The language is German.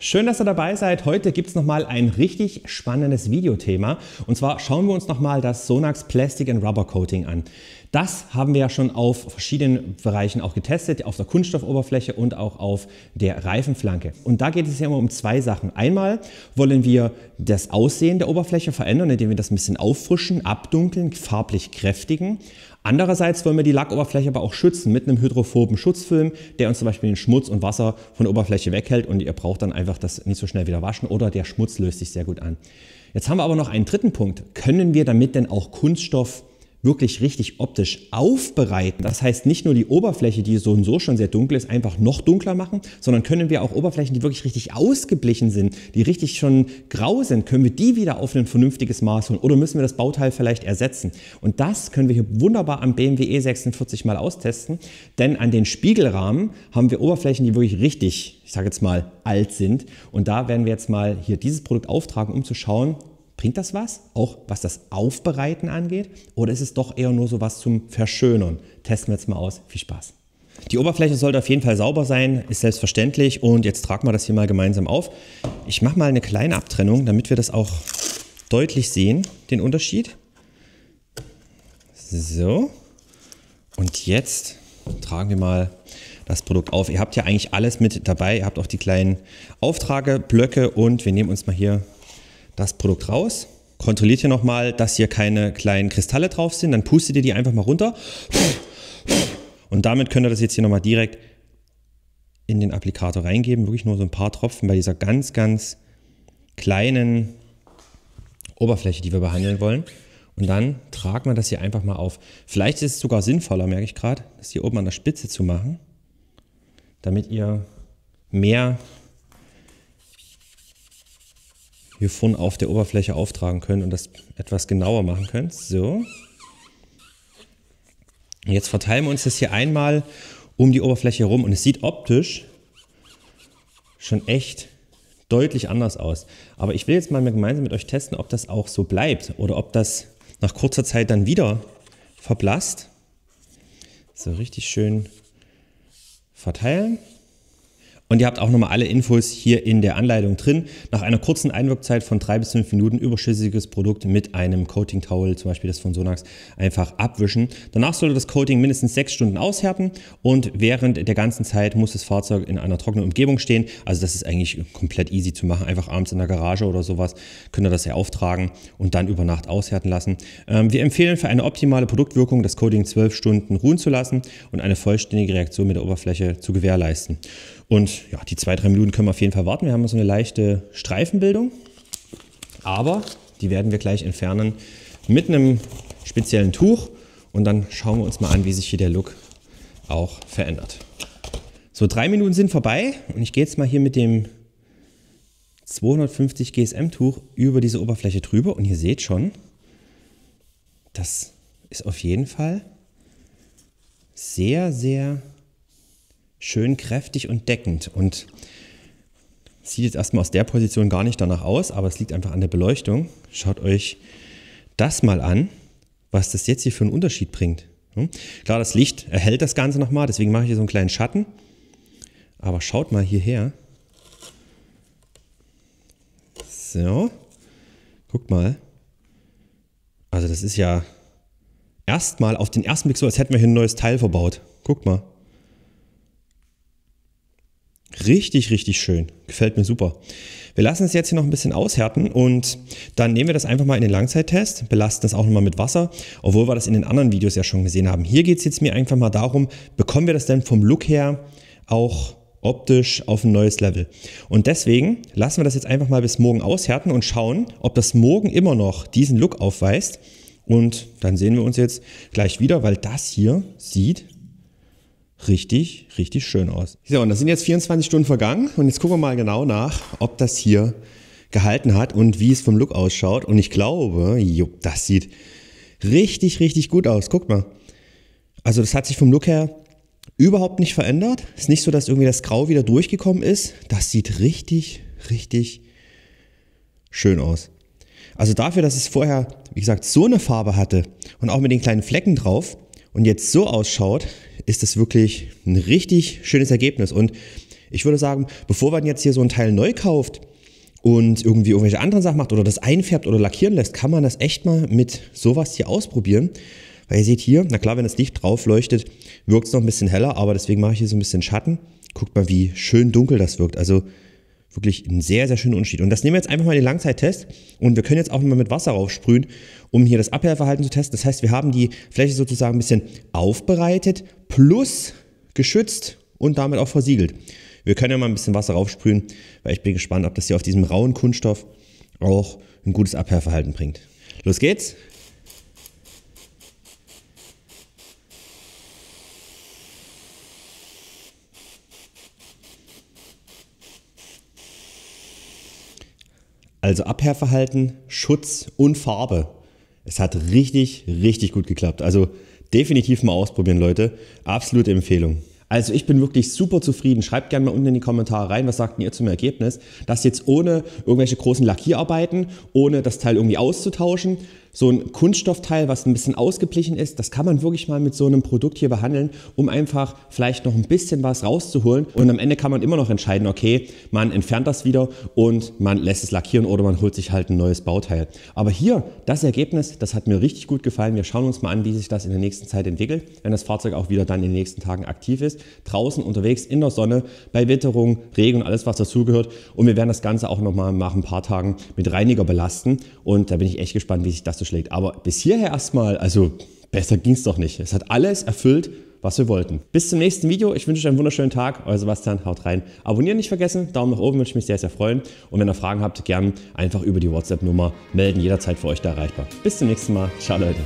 Schön, dass ihr dabei seid. Heute gibt's nochmal ein richtig spannendes Videothema. Und zwar schauen wir uns nochmal das Sonax Plastic and Rubber Coating an. Das haben wir ja schon auf verschiedenen Bereichen auch getestet, auf der Kunststoffoberfläche und auch auf der Reifenflanke. Und da geht es ja immer um zwei Sachen. Einmal wollen wir das Aussehen der Oberfläche verändern, indem wir das ein bisschen auffrischen, abdunkeln, farblich kräftigen. Andererseits wollen wir die Lackoberfläche aber auch schützen mit einem hydrophoben Schutzfilm, der uns zum Beispiel den Schmutz und Wasser von der Oberfläche weghält und ihr braucht dann einfach das nicht so schnell wieder waschen oder der Schmutz löst sich sehr gut an. Jetzt haben wir aber noch einen dritten Punkt. Können wir damit denn auch Kunststoff wirklich richtig optisch aufbereiten. Das heißt, nicht nur die Oberfläche, die so und so schon sehr dunkel ist, einfach noch dunkler machen, sondern können wir auch Oberflächen, die wirklich richtig ausgeblichen sind, die richtig schon grau sind, können wir die wieder auf ein vernünftiges Maß holen oder müssen wir das Bauteil vielleicht ersetzen? Und das können wir hier wunderbar am BMW E46 mal austesten, denn an den Spiegelrahmen haben wir Oberflächen, die wirklich richtig, ich sage jetzt mal, alt sind. Und da werden wir jetzt mal hier dieses Produkt auftragen, um zu schauen, Bringt das was? Auch was das Aufbereiten angeht? Oder ist es doch eher nur so was zum Verschönern? Testen wir jetzt mal aus. Viel Spaß. Die Oberfläche sollte auf jeden Fall sauber sein, ist selbstverständlich. Und jetzt tragen wir das hier mal gemeinsam auf. Ich mache mal eine kleine Abtrennung, damit wir das auch deutlich sehen, den Unterschied. So. Und jetzt tragen wir mal das Produkt auf. Ihr habt ja eigentlich alles mit dabei. Ihr habt auch die kleinen Auftrageblöcke und wir nehmen uns mal hier das Produkt raus, kontrolliert hier nochmal, dass hier keine kleinen Kristalle drauf sind, dann pustet ihr die einfach mal runter und damit könnt ihr das jetzt hier nochmal direkt in den Applikator reingeben, wirklich nur so ein paar Tropfen bei dieser ganz, ganz kleinen Oberfläche, die wir behandeln wollen. Und dann tragt man das hier einfach mal auf. Vielleicht ist es sogar sinnvoller, merke ich gerade, das hier oben an der Spitze zu machen, damit ihr mehr hiervon auf der Oberfläche auftragen können und das etwas genauer machen können. So. Jetzt verteilen wir uns das hier einmal um die Oberfläche herum und es sieht optisch schon echt deutlich anders aus. Aber ich will jetzt mal gemeinsam mit euch testen, ob das auch so bleibt oder ob das nach kurzer Zeit dann wieder verblasst. So richtig schön verteilen. Und ihr habt auch nochmal alle Infos hier in der Anleitung drin. Nach einer kurzen Einwirkzeit von drei bis fünf Minuten überschüssiges Produkt mit einem Coating-Towel, zum Beispiel das von Sonax, einfach abwischen. Danach sollte das Coating mindestens sechs Stunden aushärten und während der ganzen Zeit muss das Fahrzeug in einer trockenen Umgebung stehen. Also das ist eigentlich komplett easy zu machen. Einfach abends in der Garage oder sowas könnt ihr das ja auftragen und dann über Nacht aushärten lassen. Ähm, wir empfehlen für eine optimale Produktwirkung das Coating zwölf Stunden ruhen zu lassen und eine vollständige Reaktion mit der Oberfläche zu gewährleisten. Und ja, die zwei, drei Minuten können wir auf jeden Fall warten. Wir haben so eine leichte Streifenbildung, aber die werden wir gleich entfernen mit einem speziellen Tuch und dann schauen wir uns mal an, wie sich hier der Look auch verändert. So, drei Minuten sind vorbei und ich gehe jetzt mal hier mit dem 250 GSM-Tuch über diese Oberfläche drüber und ihr seht schon, das ist auf jeden Fall sehr, sehr schön kräftig und deckend und sieht jetzt erstmal aus der Position gar nicht danach aus, aber es liegt einfach an der Beleuchtung. Schaut euch das mal an, was das jetzt hier für einen Unterschied bringt. Hm? Klar, das Licht erhält das Ganze nochmal, deswegen mache ich hier so einen kleinen Schatten. Aber schaut mal hierher. So, guckt mal. Also das ist ja erstmal auf den ersten Blick so, als hätten wir hier ein neues Teil verbaut. Guckt mal. Richtig, richtig schön. Gefällt mir super. Wir lassen es jetzt hier noch ein bisschen aushärten und dann nehmen wir das einfach mal in den Langzeittest, belasten das auch nochmal mit Wasser, obwohl wir das in den anderen Videos ja schon gesehen haben. Hier geht es jetzt mir einfach mal darum, bekommen wir das denn vom Look her auch optisch auf ein neues Level. Und deswegen lassen wir das jetzt einfach mal bis morgen aushärten und schauen, ob das morgen immer noch diesen Look aufweist. Und dann sehen wir uns jetzt gleich wieder, weil das hier sieht richtig, richtig schön aus. So, und das sind jetzt 24 Stunden vergangen und jetzt gucken wir mal genau nach, ob das hier gehalten hat und wie es vom Look ausschaut. Und ich glaube, jo, das sieht richtig, richtig gut aus. Guckt mal. Also das hat sich vom Look her überhaupt nicht verändert. Ist nicht so, dass irgendwie das Grau wieder durchgekommen ist. Das sieht richtig, richtig schön aus. Also dafür, dass es vorher, wie gesagt, so eine Farbe hatte und auch mit den kleinen Flecken drauf, und jetzt so ausschaut, ist das wirklich ein richtig schönes Ergebnis. Und ich würde sagen, bevor man jetzt hier so ein Teil neu kauft und irgendwie irgendwelche anderen Sachen macht oder das einfärbt oder lackieren lässt, kann man das echt mal mit sowas hier ausprobieren. Weil ihr seht hier, na klar, wenn das Licht drauf leuchtet, wirkt es noch ein bisschen heller, aber deswegen mache ich hier so ein bisschen Schatten. Guckt mal, wie schön dunkel das wirkt. Also Wirklich ein sehr, sehr schöner Unterschied. Und das nehmen wir jetzt einfach mal den Langzeittest und wir können jetzt auch mal mit Wasser raufsprühen, um hier das Abhellverhalten zu testen. Das heißt, wir haben die Fläche sozusagen ein bisschen aufbereitet plus geschützt und damit auch versiegelt. Wir können ja mal ein bisschen Wasser raufsprühen, weil ich bin gespannt, ob das hier auf diesem rauen Kunststoff auch ein gutes Abhellverhalten bringt. Los geht's! Also Abherverhalten, Schutz und Farbe. Es hat richtig, richtig gut geklappt. Also definitiv mal ausprobieren, Leute. Absolute Empfehlung. Also ich bin wirklich super zufrieden. Schreibt gerne mal unten in die Kommentare rein, was sagt ihr zum Ergebnis. Das jetzt ohne irgendwelche großen Lackierarbeiten, ohne das Teil irgendwie auszutauschen, so ein Kunststoffteil, was ein bisschen ausgeblichen ist, das kann man wirklich mal mit so einem Produkt hier behandeln, um einfach vielleicht noch ein bisschen was rauszuholen. Und am Ende kann man immer noch entscheiden, okay, man entfernt das wieder und man lässt es lackieren oder man holt sich halt ein neues Bauteil. Aber hier, das Ergebnis, das hat mir richtig gut gefallen. Wir schauen uns mal an, wie sich das in der nächsten Zeit entwickelt, wenn das Fahrzeug auch wieder dann in den nächsten Tagen aktiv ist. Draußen unterwegs, in der Sonne, bei Witterung, Regen und alles, was dazugehört. Und wir werden das Ganze auch nochmal nach ein paar Tagen mit Reiniger belasten. Und da bin ich echt gespannt, wie sich das erste schlägt. Aber bis hierher erstmal, also besser ging es doch nicht. Es hat alles erfüllt, was wir wollten. Bis zum nächsten Video. Ich wünsche euch einen wunderschönen Tag. Euer Sebastian, haut rein. Abonnieren nicht vergessen. Daumen nach oben würde ich mich sehr, sehr freuen. Und wenn ihr Fragen habt, gerne einfach über die WhatsApp-Nummer melden. Jederzeit für euch da erreichbar. Bis zum nächsten Mal. Ciao, Leute.